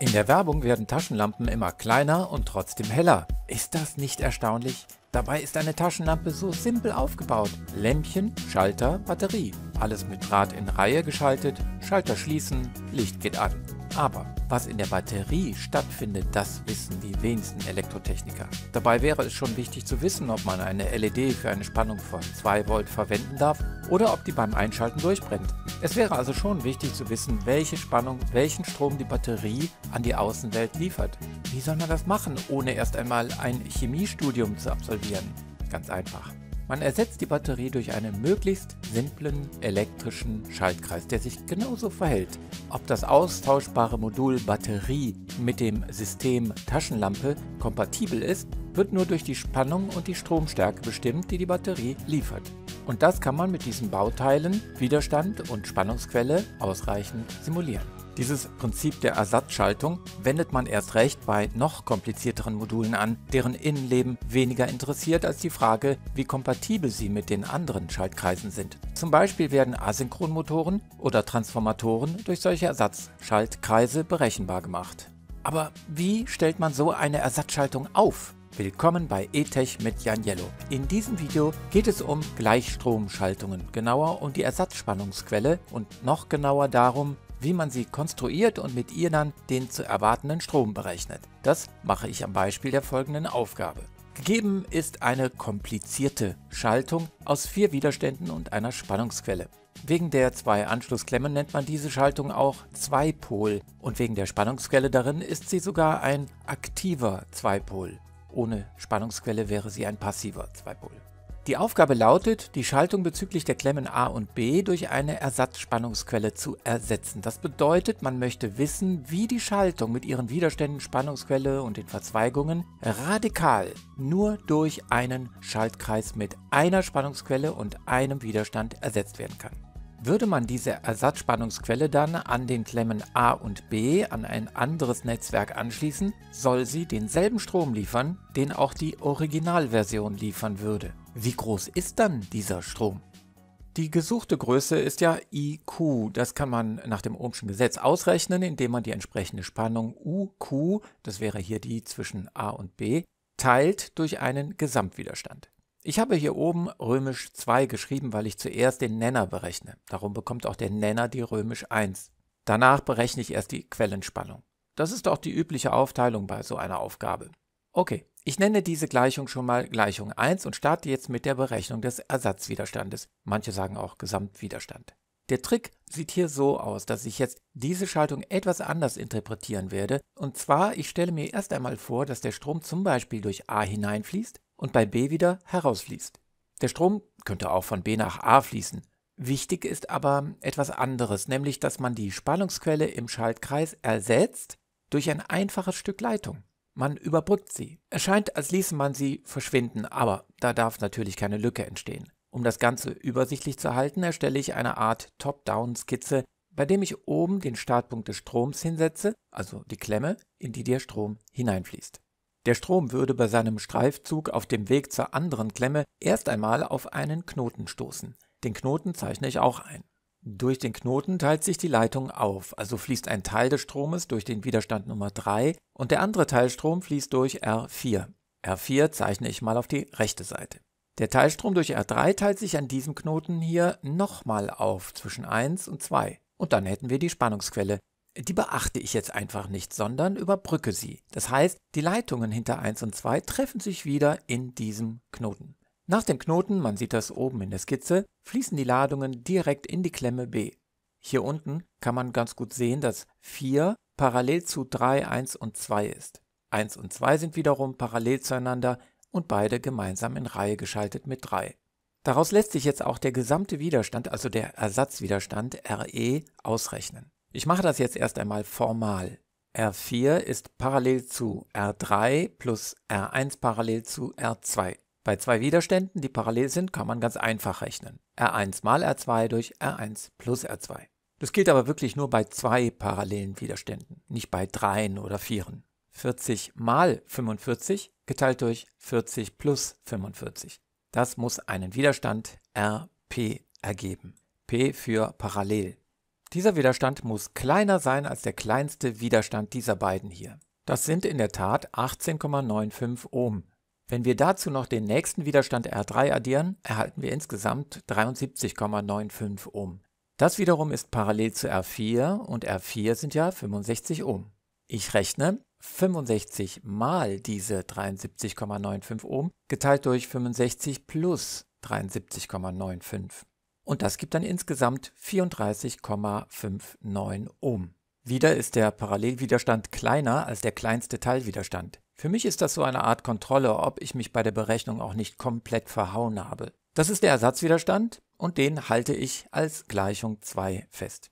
In der Werbung werden Taschenlampen immer kleiner und trotzdem heller. Ist das nicht erstaunlich? Dabei ist eine Taschenlampe so simpel aufgebaut. Lämpchen, Schalter, Batterie. Alles mit Draht in Reihe geschaltet, Schalter schließen, Licht geht an. Aber was in der Batterie stattfindet, das wissen die wenigsten Elektrotechniker. Dabei wäre es schon wichtig zu wissen, ob man eine LED für eine Spannung von 2 Volt verwenden darf oder ob die beim Einschalten durchbrennt. Es wäre also schon wichtig zu wissen, welche Spannung, welchen Strom die Batterie an die Außenwelt liefert. Wie soll man das machen, ohne erst einmal ein Chemiestudium zu absolvieren? Ganz einfach. Man ersetzt die Batterie durch einen möglichst simplen elektrischen Schaltkreis, der sich genauso verhält. Ob das austauschbare Modul Batterie mit dem System Taschenlampe kompatibel ist, wird nur durch die Spannung und die Stromstärke bestimmt, die die Batterie liefert. Und das kann man mit diesen Bauteilen Widerstand und Spannungsquelle ausreichend simulieren. Dieses Prinzip der Ersatzschaltung wendet man erst recht bei noch komplizierteren Modulen an, deren Innenleben weniger interessiert als die Frage, wie kompatibel sie mit den anderen Schaltkreisen sind. Zum Beispiel werden Asynchronmotoren oder Transformatoren durch solche Ersatzschaltkreise berechenbar gemacht. Aber wie stellt man so eine Ersatzschaltung auf? Willkommen bei eTech mit Jan Janiello. In diesem Video geht es um Gleichstromschaltungen, genauer um die Ersatzspannungsquelle und noch genauer darum, wie man sie konstruiert und mit ihr dann den zu erwartenden Strom berechnet. Das mache ich am Beispiel der folgenden Aufgabe. Gegeben ist eine komplizierte Schaltung aus vier Widerständen und einer Spannungsquelle. Wegen der zwei Anschlussklemmen nennt man diese Schaltung auch Zweipol und wegen der Spannungsquelle darin ist sie sogar ein aktiver Zweipol. Ohne Spannungsquelle wäre sie ein passiver Zweipol. Die Aufgabe lautet, die Schaltung bezüglich der Klemmen A und B durch eine Ersatzspannungsquelle zu ersetzen. Das bedeutet, man möchte wissen, wie die Schaltung mit ihren Widerständen, Spannungsquelle und den Verzweigungen radikal nur durch einen Schaltkreis mit einer Spannungsquelle und einem Widerstand ersetzt werden kann. Würde man diese Ersatzspannungsquelle dann an den Klemmen A und B an ein anderes Netzwerk anschließen, soll sie denselben Strom liefern, den auch die Originalversion liefern würde. Wie groß ist dann dieser Strom? Die gesuchte Größe ist ja IQ. Das kann man nach dem Ohmschen Gesetz ausrechnen, indem man die entsprechende Spannung UQ, das wäre hier die zwischen A und B, teilt durch einen Gesamtwiderstand. Ich habe hier oben römisch 2 geschrieben, weil ich zuerst den Nenner berechne. Darum bekommt auch der Nenner die römisch 1. Danach berechne ich erst die Quellenspannung. Das ist auch die übliche Aufteilung bei so einer Aufgabe. Okay, ich nenne diese Gleichung schon mal Gleichung 1 und starte jetzt mit der Berechnung des Ersatzwiderstandes. Manche sagen auch Gesamtwiderstand. Der Trick sieht hier so aus, dass ich jetzt diese Schaltung etwas anders interpretieren werde. Und zwar, ich stelle mir erst einmal vor, dass der Strom zum Beispiel durch A hineinfließt und bei B wieder herausfließt. Der Strom könnte auch von B nach A fließen. Wichtig ist aber etwas anderes, nämlich dass man die Spannungsquelle im Schaltkreis ersetzt durch ein einfaches Stück Leitung. Man überbrückt sie. Es scheint, als ließe man sie verschwinden, aber da darf natürlich keine Lücke entstehen. Um das Ganze übersichtlich zu halten, erstelle ich eine Art Top-Down-Skizze, bei dem ich oben den Startpunkt des Stroms hinsetze, also die Klemme, in die der Strom hineinfließt. Der Strom würde bei seinem Streifzug auf dem Weg zur anderen Klemme erst einmal auf einen Knoten stoßen. Den Knoten zeichne ich auch ein. Durch den Knoten teilt sich die Leitung auf, also fließt ein Teil des Stromes durch den Widerstand Nummer 3 und der andere Teilstrom fließt durch R4. R4 zeichne ich mal auf die rechte Seite. Der Teilstrom durch R3 teilt sich an diesem Knoten hier nochmal auf zwischen 1 und 2 und dann hätten wir die Spannungsquelle. Die beachte ich jetzt einfach nicht, sondern überbrücke sie. Das heißt, die Leitungen hinter 1 und 2 treffen sich wieder in diesem Knoten. Nach dem Knoten, man sieht das oben in der Skizze, fließen die Ladungen direkt in die Klemme B. Hier unten kann man ganz gut sehen, dass 4 parallel zu 3, 1 und 2 ist. 1 und 2 sind wiederum parallel zueinander und beide gemeinsam in Reihe geschaltet mit 3. Daraus lässt sich jetzt auch der gesamte Widerstand, also der Ersatzwiderstand RE, ausrechnen. Ich mache das jetzt erst einmal formal. R4 ist parallel zu R3 plus R1 parallel zu R2. Bei zwei Widerständen, die parallel sind, kann man ganz einfach rechnen. R1 mal R2 durch R1 plus R2. Das gilt aber wirklich nur bei zwei parallelen Widerständen, nicht bei dreien oder vieren. 40 mal 45 geteilt durch 40 plus 45. Das muss einen Widerstand RP ergeben. P für parallel. Dieser Widerstand muss kleiner sein als der kleinste Widerstand dieser beiden hier. Das sind in der Tat 18,95 Ohm, wenn wir dazu noch den nächsten Widerstand R3 addieren, erhalten wir insgesamt 73,95 Ohm. Das wiederum ist parallel zu R4 und R4 sind ja 65 Ohm. Ich rechne 65 mal diese 73,95 Ohm geteilt durch 65 plus 73,95. Und das gibt dann insgesamt 34,59 Ohm. Wieder ist der Parallelwiderstand kleiner als der kleinste Teilwiderstand. Für mich ist das so eine Art Kontrolle, ob ich mich bei der Berechnung auch nicht komplett verhauen habe. Das ist der Ersatzwiderstand und den halte ich als Gleichung 2 fest.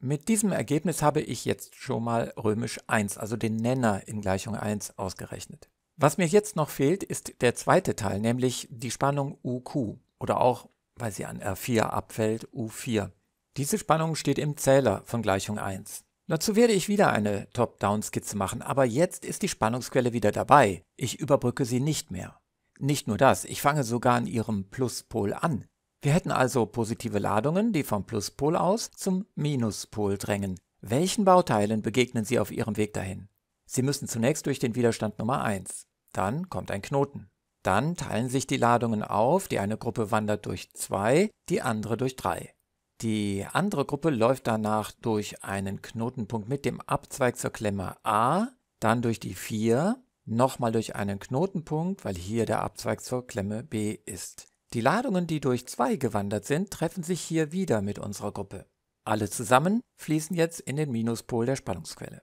Mit diesem Ergebnis habe ich jetzt schon mal römisch 1, also den Nenner in Gleichung 1 ausgerechnet. Was mir jetzt noch fehlt, ist der zweite Teil, nämlich die Spannung UQ oder auch, weil sie an R4 abfällt, U4. Diese Spannung steht im Zähler von Gleichung 1. Dazu werde ich wieder eine Top-Down-Skizze machen, aber jetzt ist die Spannungsquelle wieder dabei. Ich überbrücke sie nicht mehr. Nicht nur das, ich fange sogar an ihrem Pluspol an. Wir hätten also positive Ladungen, die vom Pluspol aus zum Minuspol drängen. Welchen Bauteilen begegnen sie auf ihrem Weg dahin? Sie müssen zunächst durch den Widerstand Nummer 1. Dann kommt ein Knoten. Dann teilen sich die Ladungen auf, die eine Gruppe wandert durch 2, die andere durch 3. Die andere Gruppe läuft danach durch einen Knotenpunkt mit dem Abzweig zur Klemme A, dann durch die 4, nochmal durch einen Knotenpunkt, weil hier der Abzweig zur Klemme B ist. Die Ladungen, die durch 2 gewandert sind, treffen sich hier wieder mit unserer Gruppe. Alle zusammen fließen jetzt in den Minuspol der Spannungsquelle.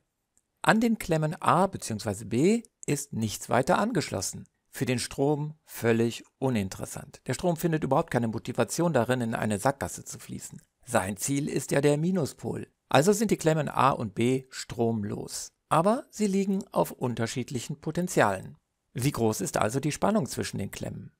An den Klemmen A bzw. B ist nichts weiter angeschlossen für den Strom völlig uninteressant. Der Strom findet überhaupt keine Motivation darin, in eine Sackgasse zu fließen. Sein Ziel ist ja der Minuspol. Also sind die Klemmen A und B stromlos. Aber sie liegen auf unterschiedlichen Potenzialen. Wie groß ist also die Spannung zwischen den Klemmen?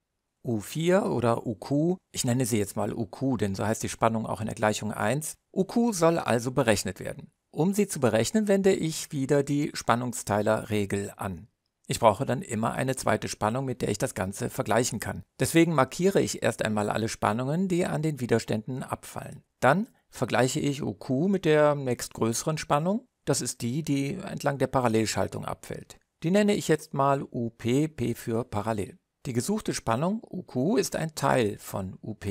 U4 oder UQ, ich nenne sie jetzt mal UQ, denn so heißt die Spannung auch in der Gleichung 1, UQ soll also berechnet werden. Um sie zu berechnen, wende ich wieder die Spannungsteilerregel an. Ich brauche dann immer eine zweite Spannung, mit der ich das Ganze vergleichen kann. Deswegen markiere ich erst einmal alle Spannungen, die an den Widerständen abfallen. Dann vergleiche ich OQ mit der nächstgrößeren Spannung. Das ist die, die entlang der Parallelschaltung abfällt. Die nenne ich jetzt mal UP, P für Parallel. Die gesuchte Spannung UQ ist ein Teil von UP.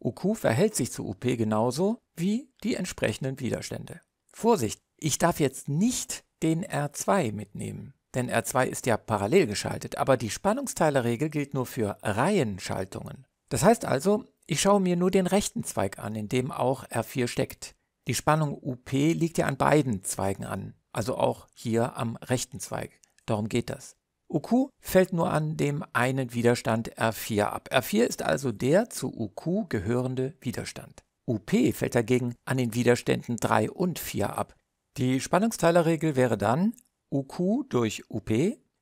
UQ verhält sich zu UP genauso wie die entsprechenden Widerstände. Vorsicht, ich darf jetzt nicht den R2 mitnehmen denn R2 ist ja parallel geschaltet, aber die Spannungsteilerregel gilt nur für Reihenschaltungen. Das heißt also, ich schaue mir nur den rechten Zweig an, in dem auch R4 steckt. Die Spannung UP liegt ja an beiden Zweigen an, also auch hier am rechten Zweig. Darum geht das. UQ fällt nur an dem einen Widerstand R4 ab. R4 ist also der zu UQ gehörende Widerstand. UP fällt dagegen an den Widerständen 3 und 4 ab. Die Spannungsteilerregel wäre dann UQ durch UP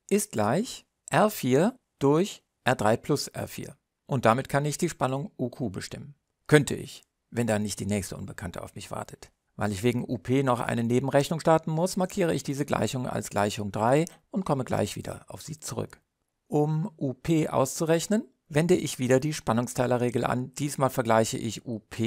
ist gleich R4 durch R3 plus R4. Und damit kann ich die Spannung UQ bestimmen. Könnte ich, wenn da nicht die nächste Unbekannte auf mich wartet. Weil ich wegen UP noch eine Nebenrechnung starten muss, markiere ich diese Gleichung als Gleichung 3 und komme gleich wieder auf sie zurück. Um UP auszurechnen, wende ich wieder die Spannungsteilerregel an. Diesmal vergleiche ich UP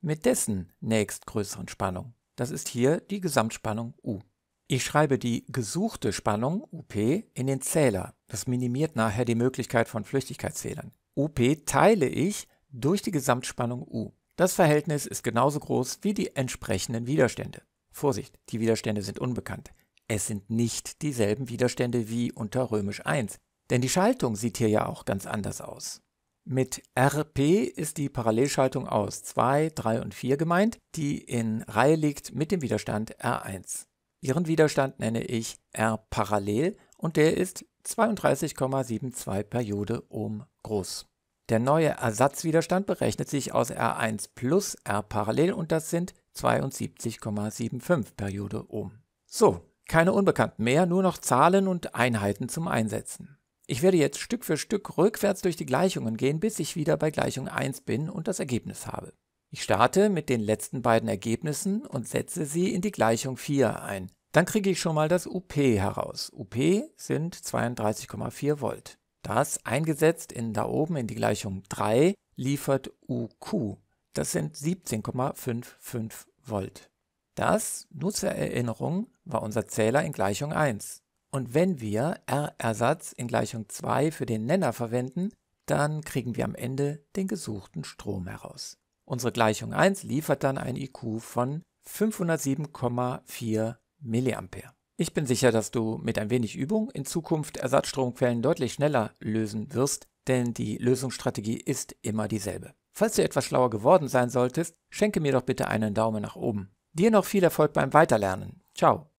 mit dessen nächstgrößeren Spannung. Das ist hier die Gesamtspannung U. Ich schreibe die gesuchte Spannung UP in den Zähler. Das minimiert nachher die Möglichkeit von Flüchtigkeitsfehlern. UP teile ich durch die Gesamtspannung U. Das Verhältnis ist genauso groß wie die entsprechenden Widerstände. Vorsicht, die Widerstände sind unbekannt. Es sind nicht dieselben Widerstände wie unter römisch 1, denn die Schaltung sieht hier ja auch ganz anders aus. Mit RP ist die Parallelschaltung aus 2, 3 und 4 gemeint, die in Reihe liegt mit dem Widerstand R1. Ihren Widerstand nenne ich R parallel und der ist 32,72 Periode Ohm groß. Der neue Ersatzwiderstand berechnet sich aus R1 plus R parallel und das sind 72,75 Periode Ohm. So, keine Unbekannten mehr, nur noch Zahlen und Einheiten zum Einsetzen. Ich werde jetzt Stück für Stück rückwärts durch die Gleichungen gehen, bis ich wieder bei Gleichung 1 bin und das Ergebnis habe. Ich starte mit den letzten beiden Ergebnissen und setze sie in die Gleichung 4 ein. Dann kriege ich schon mal das UP heraus. UP sind 32,4 Volt. Das eingesetzt in da oben in die Gleichung 3 liefert UQ. Das sind 17,55 Volt. Das, nur zur Erinnerung, war unser Zähler in Gleichung 1. Und wenn wir R-Ersatz in Gleichung 2 für den Nenner verwenden, dann kriegen wir am Ende den gesuchten Strom heraus. Unsere Gleichung 1 liefert dann ein IQ von 507,4 mA. Ich bin sicher, dass du mit ein wenig Übung in Zukunft Ersatzstromquellen deutlich schneller lösen wirst, denn die Lösungsstrategie ist immer dieselbe. Falls du etwas schlauer geworden sein solltest, schenke mir doch bitte einen Daumen nach oben. Dir noch viel Erfolg beim Weiterlernen. Ciao.